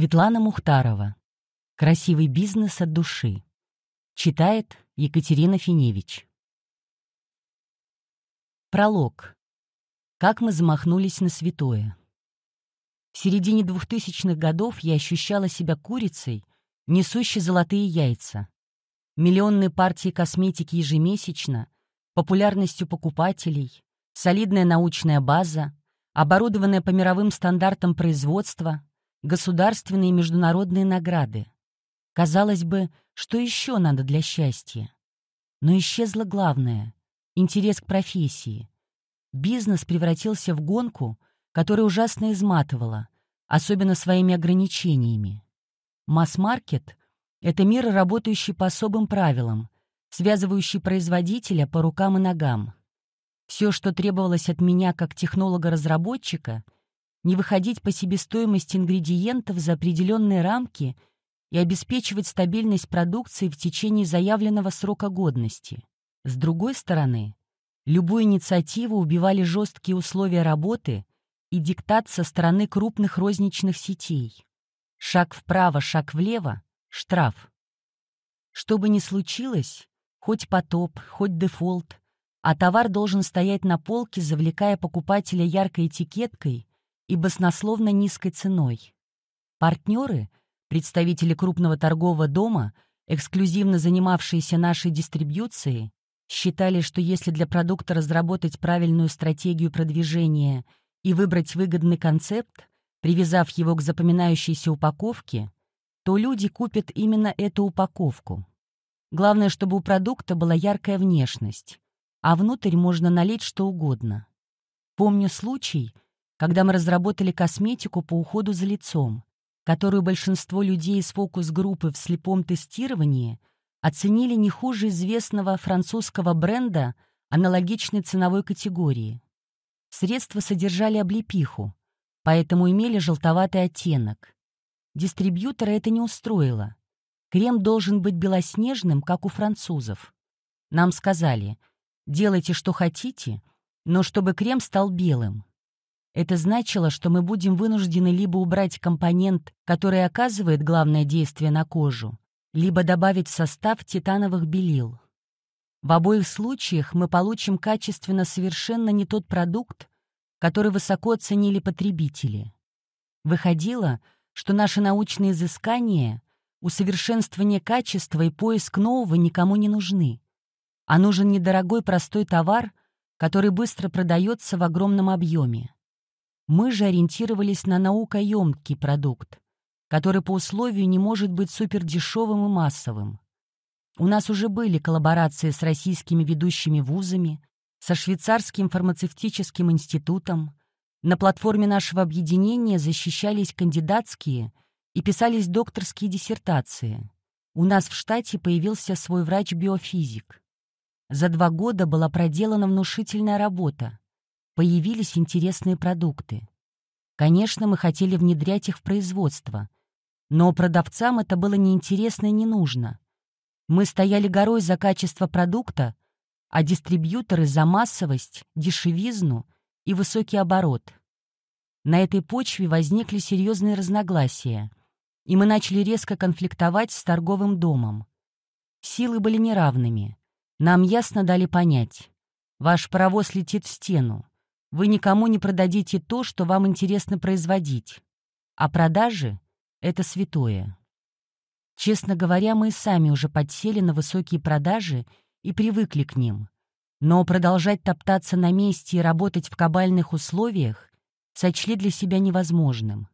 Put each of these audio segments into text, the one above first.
Светлана Мухтарова. Красивый бизнес от души. Читает Екатерина Финевич. Пролог. Как мы замахнулись на святое. В середине 2000-х годов я ощущала себя курицей, несущей золотые яйца. Миллионные партии косметики ежемесячно, популярностью покупателей, солидная научная база, оборудованная по мировым стандартам производства государственные и международные награды. Казалось бы, что еще надо для счастья? Но исчезло главное — интерес к профессии. Бизнес превратился в гонку, которая ужасно изматывала, особенно своими ограничениями. Масс-маркет — это мир, работающий по особым правилам, связывающий производителя по рукам и ногам. Все, что требовалось от меня как технолога-разработчика — не выходить по себестоимости ингредиентов за определенные рамки и обеспечивать стабильность продукции в течение заявленного срока годности. С другой стороны, любую инициативу убивали жесткие условия работы и диктат со стороны крупных розничных сетей. Шаг вправо, шаг влево — штраф. Что бы ни случилось, хоть потоп, хоть дефолт, а товар должен стоять на полке, завлекая покупателя яркой этикеткой и баснословно низкой ценой. Партнеры, представители крупного торгового дома, эксклюзивно занимавшиеся нашей дистрибьюцией, считали, что если для продукта разработать правильную стратегию продвижения и выбрать выгодный концепт, привязав его к запоминающейся упаковке, то люди купят именно эту упаковку. Главное, чтобы у продукта была яркая внешность, а внутрь можно налить что угодно. Помню случай — когда мы разработали косметику по уходу за лицом, которую большинство людей из фокус-группы в слепом тестировании оценили не хуже известного французского бренда аналогичной ценовой категории. Средства содержали облепиху, поэтому имели желтоватый оттенок. Дистрибьютора это не устроило. Крем должен быть белоснежным, как у французов. Нам сказали, делайте, что хотите, но чтобы крем стал белым. Это значило, что мы будем вынуждены либо убрать компонент, который оказывает главное действие на кожу, либо добавить в состав титановых белил. В обоих случаях мы получим качественно совершенно не тот продукт, который высоко оценили потребители. Выходило, что наши научные изыскания, усовершенствование качества и поиск нового никому не нужны, а нужен недорогой простой товар, который быстро продается в огромном объеме. Мы же ориентировались на наукоемкий продукт, который по условию не может быть супердешевым и массовым. У нас уже были коллаборации с российскими ведущими вузами, со швейцарским фармацевтическим институтом. На платформе нашего объединения защищались кандидатские и писались докторские диссертации. У нас в штате появился свой врач-биофизик. За два года была проделана внушительная работа появились интересные продукты. Конечно, мы хотели внедрять их в производство, но продавцам это было неинтересно и не нужно. Мы стояли горой за качество продукта, а дистрибьюторы за массовость, дешевизну и высокий оборот. На этой почве возникли серьезные разногласия, и мы начали резко конфликтовать с торговым домом. Силы были неравными. Нам ясно дали понять. Ваш паровоз летит в стену. Вы никому не продадите то, что вам интересно производить. А продажи — это святое. Честно говоря, мы и сами уже подсели на высокие продажи и привыкли к ним. Но продолжать топтаться на месте и работать в кабальных условиях сочли для себя невозможным.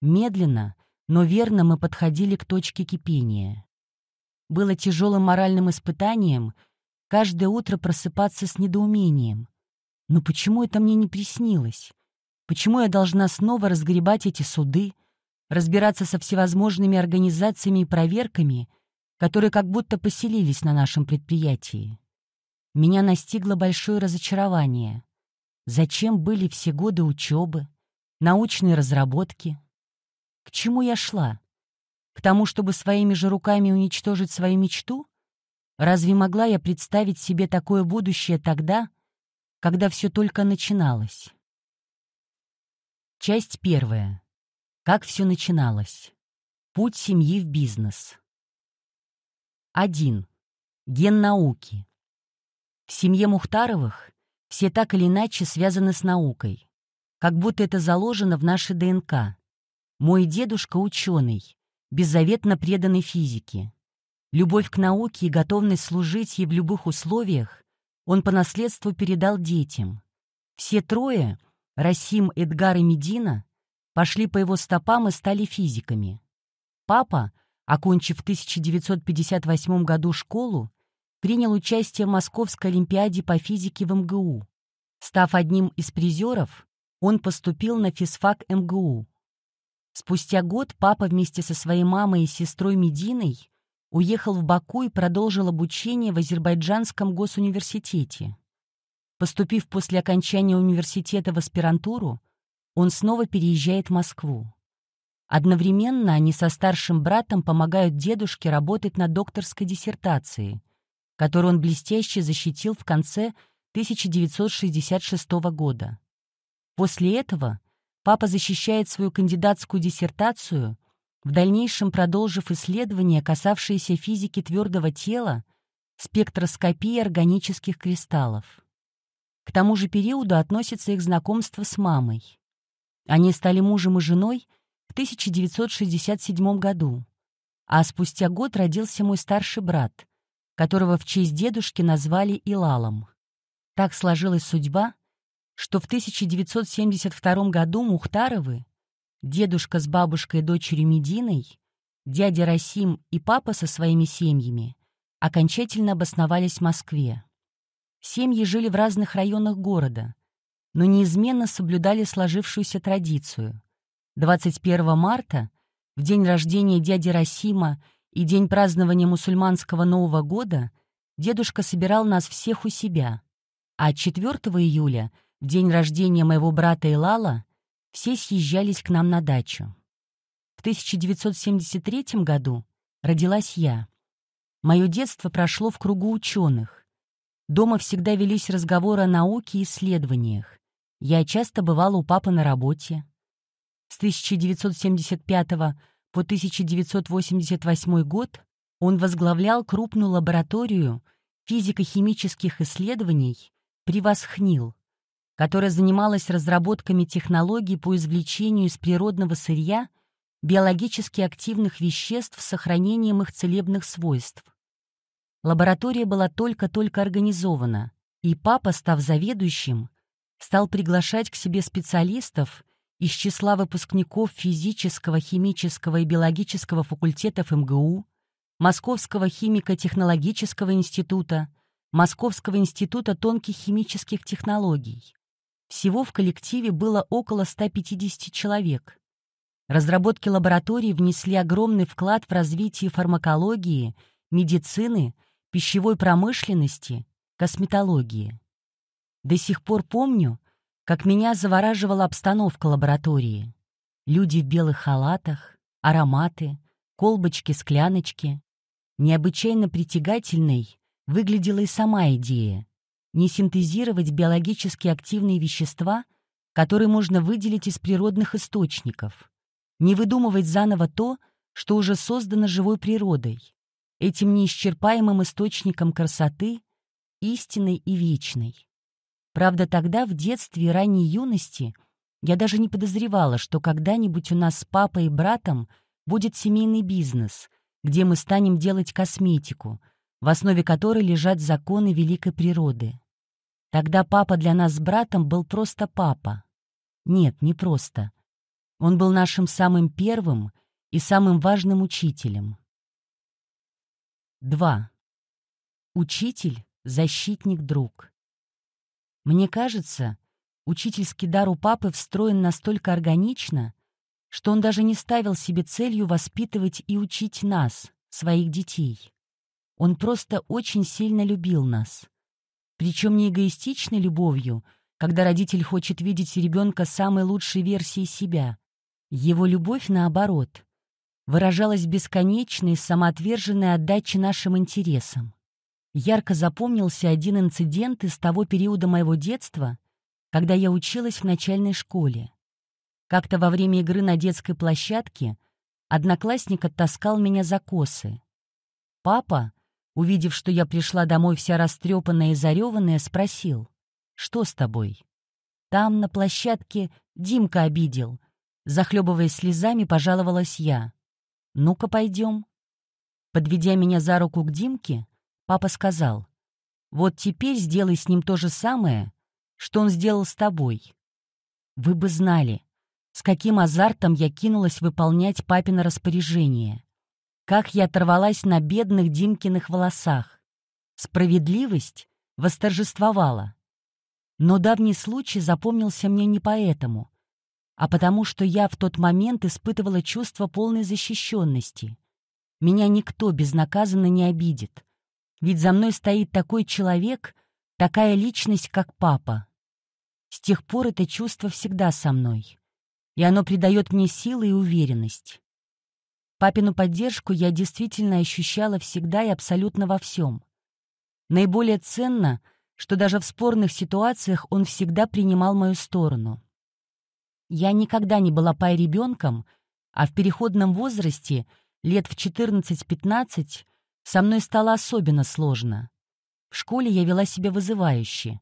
Медленно, но верно мы подходили к точке кипения. Было тяжелым моральным испытанием каждое утро просыпаться с недоумением. Но почему это мне не приснилось? Почему я должна снова разгребать эти суды, разбираться со всевозможными организациями и проверками, которые как будто поселились на нашем предприятии? Меня настигло большое разочарование. Зачем были все годы учебы, научные разработки? К чему я шла? К тому, чтобы своими же руками уничтожить свою мечту? Разве могла я представить себе такое будущее тогда, когда все только начиналось. Часть первая. Как все начиналось. Путь семьи в бизнес. 1. Ген науки. В семье Мухтаровых все так или иначе связаны с наукой. Как будто это заложено в нашей ДНК. Мой дедушка ученый, беззаветно преданный физике. Любовь к науке и готовность служить ей в любых условиях он по наследству передал детям. Все трое, Расим, Эдгар и Медина, пошли по его стопам и стали физиками. Папа, окончив в 1958 году школу, принял участие в Московской олимпиаде по физике в МГУ. Став одним из призеров, он поступил на физфак МГУ. Спустя год папа вместе со своей мамой и сестрой Мединой Уехал в Баку и продолжил обучение в Азербайджанском госуниверситете. Поступив после окончания университета в аспирантуру, он снова переезжает в Москву. Одновременно они со старшим братом помогают дедушке работать над докторской диссертацией, которую он блестяще защитил в конце 1966 года. После этого папа защищает свою кандидатскую диссертацию в дальнейшем, продолжив исследования, касавшиеся физики твердого тела, спектроскопии органических кристаллов. К тому же периоду относится их знакомство с мамой. Они стали мужем и женой в 1967 году, а спустя год родился мой старший брат, которого в честь дедушки назвали Илалом. Так сложилась судьба, что в 1972 году Мухтаровы дедушка с бабушкой и дочерью Мединой, дядя Расим и папа со своими семьями окончательно обосновались в Москве. Семьи жили в разных районах города, но неизменно соблюдали сложившуюся традицию. 21 марта, в день рождения дяди Расима и день празднования мусульманского Нового года, дедушка собирал нас всех у себя, а 4 июля, в день рождения моего брата Илала, все съезжались к нам на дачу. В 1973 году родилась я. Мое детство прошло в кругу ученых. Дома всегда велись разговоры о науке и исследованиях. Я часто бывала у папы на работе. С 1975 по 1988 год он возглавлял крупную лабораторию физико-химических исследований при Восхнил которая занималась разработками технологий по извлечению из природного сырья биологически активных веществ с сохранением их целебных свойств. Лаборатория была только-только организована, и папа, став заведующим, стал приглашать к себе специалистов из числа выпускников физического, химического и биологического факультетов МГУ, Московского химико-технологического института, Московского института тонких химических технологий. Всего в коллективе было около 150 человек. Разработки лаборатории внесли огромный вклад в развитие фармакологии, медицины, пищевой промышленности, косметологии. До сих пор помню, как меня завораживала обстановка лаборатории. Люди в белых халатах, ароматы, колбочки-скляночки. Необычайно притягательной выглядела и сама идея не синтезировать биологически активные вещества, которые можно выделить из природных источников, не выдумывать заново то, что уже создано живой природой, этим неисчерпаемым источником красоты, истинной и вечной. Правда, тогда, в детстве и ранней юности, я даже не подозревала, что когда-нибудь у нас с папой и братом будет семейный бизнес, где мы станем делать косметику — в основе которой лежат законы великой природы. Тогда папа для нас с братом был просто папа. Нет, не просто. Он был нашим самым первым и самым важным учителем. 2. Учитель — защитник друг. Мне кажется, учительский дар у папы встроен настолько органично, что он даже не ставил себе целью воспитывать и учить нас, своих детей. Он просто очень сильно любил нас. Причем не эгоистичной любовью, когда родитель хочет видеть ребенка самой лучшей версией себя. Его любовь, наоборот, выражалась бесконечной, самоотверженной отдачей нашим интересам. Ярко запомнился один инцидент из того периода моего детства, когда я училась в начальной школе. Как-то во время игры на детской площадке одноклассник оттаскал меня за косы. Папа, Увидев, что я пришла домой вся растрепанная и зареванная, спросил, «Что с тобой?» Там, на площадке, Димка обидел. Захлебываясь слезами, пожаловалась я. «Ну-ка, пойдем». Подведя меня за руку к Димке, папа сказал, «Вот теперь сделай с ним то же самое, что он сделал с тобой. Вы бы знали, с каким азартом я кинулась выполнять папино распоряжение как я оторвалась на бедных Димкиных волосах. Справедливость восторжествовала. Но давний случай запомнился мне не поэтому, а потому что я в тот момент испытывала чувство полной защищенности. Меня никто безнаказанно не обидит, ведь за мной стоит такой человек, такая личность, как папа. С тех пор это чувство всегда со мной, и оно придает мне силы и уверенность. Папину поддержку я действительно ощущала всегда и абсолютно во всем. Наиболее ценно, что даже в спорных ситуациях он всегда принимал мою сторону. Я никогда не была пай ребенком, а в переходном возрасте, лет в 14-15, со мной стало особенно сложно. В школе я вела себя вызывающе.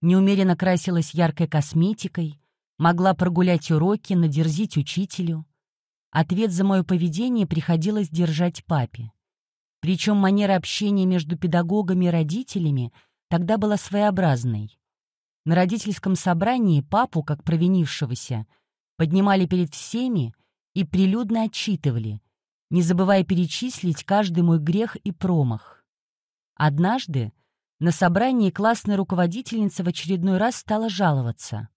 Неумеренно красилась яркой косметикой, могла прогулять уроки, надерзить учителю. Ответ за мое поведение приходилось держать папе. Причем манера общения между педагогами и родителями тогда была своеобразной. На родительском собрании папу, как провинившегося, поднимали перед всеми и прилюдно отчитывали, не забывая перечислить каждый мой грех и промах. Однажды на собрании классная руководительница в очередной раз стала жаловаться.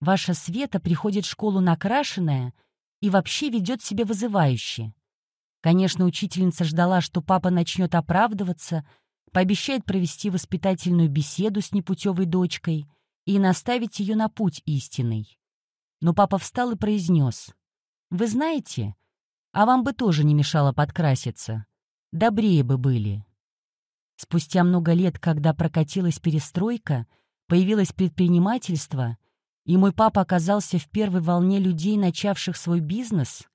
«Ваша Света приходит в школу накрашенная», и вообще ведет себя вызывающе. Конечно, учительница ждала, что папа начнет оправдываться, пообещает провести воспитательную беседу с непутевой дочкой и наставить ее на путь истинный. Но папа встал и произнес. «Вы знаете, а вам бы тоже не мешало подкраситься. Добрее бы были». Спустя много лет, когда прокатилась перестройка, появилось предпринимательство, и мой папа оказался в первой волне людей, начавших свой бизнес,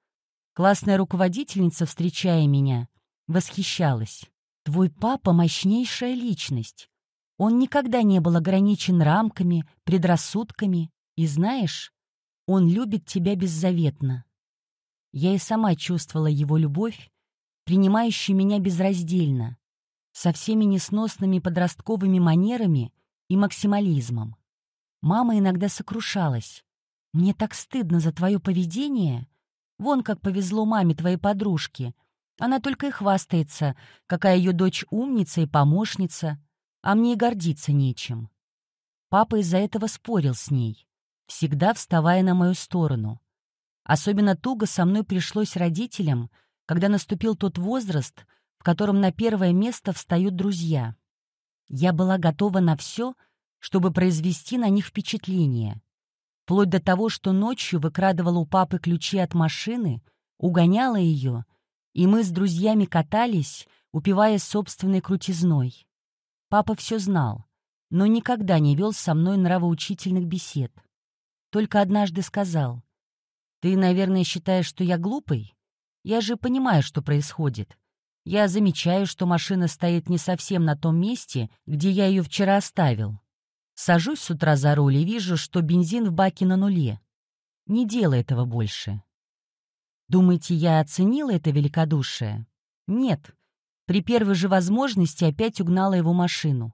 классная руководительница, встречая меня, восхищалась. «Твой папа — мощнейшая личность. Он никогда не был ограничен рамками, предрассудками, и знаешь, он любит тебя беззаветно». Я и сама чувствовала его любовь, принимающую меня безраздельно, со всеми несносными подростковыми манерами и максимализмом. Мама иногда сокрушалась. «Мне так стыдно за твое поведение. Вон как повезло маме твоей подружки. Она только и хвастается, какая ее дочь умница и помощница, а мне и гордиться нечем». Папа из-за этого спорил с ней, всегда вставая на мою сторону. Особенно туго со мной пришлось родителям, когда наступил тот возраст, в котором на первое место встают друзья. Я была готова на все — чтобы произвести на них впечатление. Вплоть до того, что ночью выкрадывала у папы ключи от машины, угоняла ее, и мы с друзьями катались, упиваясь собственной крутизной. Папа все знал, но никогда не вел со мной нравоучительных бесед. Только однажды сказал, «Ты, наверное, считаешь, что я глупый? Я же понимаю, что происходит. Я замечаю, что машина стоит не совсем на том месте, где я ее вчера оставил. Сажусь с утра за руль и вижу, что бензин в баке на нуле. Не делай этого больше. Думаете, я оценила это великодушие? Нет. При первой же возможности опять угнала его машину.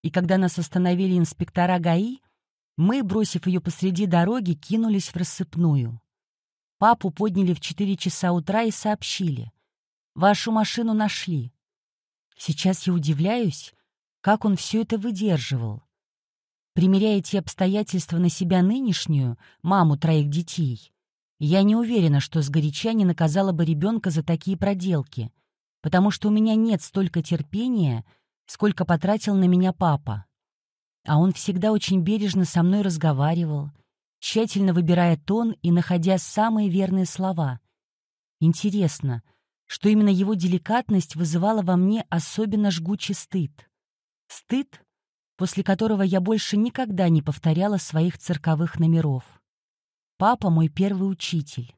И когда нас остановили инспектора ГАИ, мы, бросив ее посреди дороги, кинулись в рассыпную. Папу подняли в 4 часа утра и сообщили. «Вашу машину нашли». Сейчас я удивляюсь, как он все это выдерживал. Примеряя те обстоятельства на себя нынешнюю, маму троих детей, я не уверена, что сгоряча не наказала бы ребенка за такие проделки, потому что у меня нет столько терпения, сколько потратил на меня папа. А он всегда очень бережно со мной разговаривал, тщательно выбирая тон и находя самые верные слова. Интересно, что именно его деликатность вызывала во мне особенно жгучий стыд. Стыд после которого я больше никогда не повторяла своих цирковых номеров. Папа — мой первый учитель.